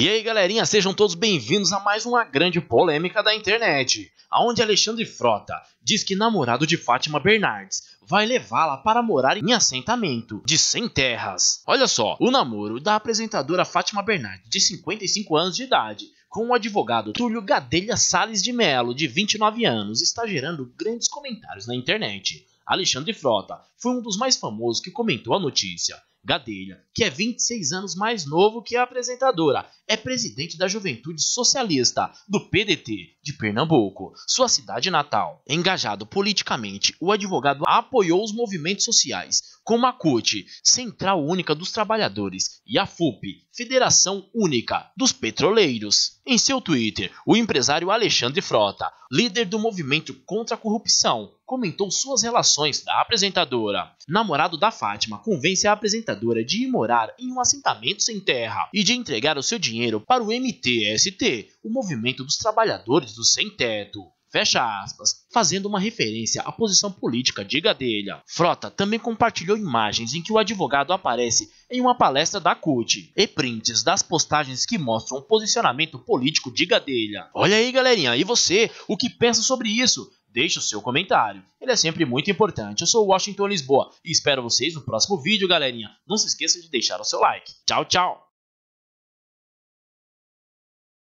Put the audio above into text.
E aí galerinha, sejam todos bem-vindos a mais uma grande polêmica da internet, aonde Alexandre Frota diz que namorado de Fátima Bernardes vai levá-la para morar em assentamento de 100 terras. Olha só, o namoro da apresentadora Fátima Bernardes, de 55 anos de idade, com o advogado Túlio Gadelha Sales de Melo, de 29 anos, está gerando grandes comentários na internet. Alexandre Frota foi um dos mais famosos que comentou a notícia. Gadelha, que é 26 anos mais novo que a apresentadora, é presidente da Juventude Socialista do PDT de Pernambuco, sua cidade natal. Engajado politicamente, o advogado apoiou os movimentos sociais, como a CUT, Central Única dos Trabalhadores, e a FUP, Federação Única dos Petroleiros. Em seu Twitter, o empresário Alexandre Frota, líder do movimento contra a corrupção, comentou suas relações da apresentadora. Namorado da Fátima convence a apresentadora de ir morar em um assentamento sem terra e de entregar o seu dinheiro para o MTST, o Movimento dos Trabalhadores do Sem Teto fecha aspas, fazendo uma referência à posição política de Gadelha. Frota também compartilhou imagens em que o advogado aparece em uma palestra da CUT e prints das postagens que mostram o posicionamento político de Gadelha. Olha aí, galerinha, e você, o que pensa sobre isso? Deixe o seu comentário, ele é sempre muito importante. Eu sou Washington Lisboa e espero vocês no próximo vídeo, galerinha. Não se esqueça de deixar o seu like. Tchau, tchau!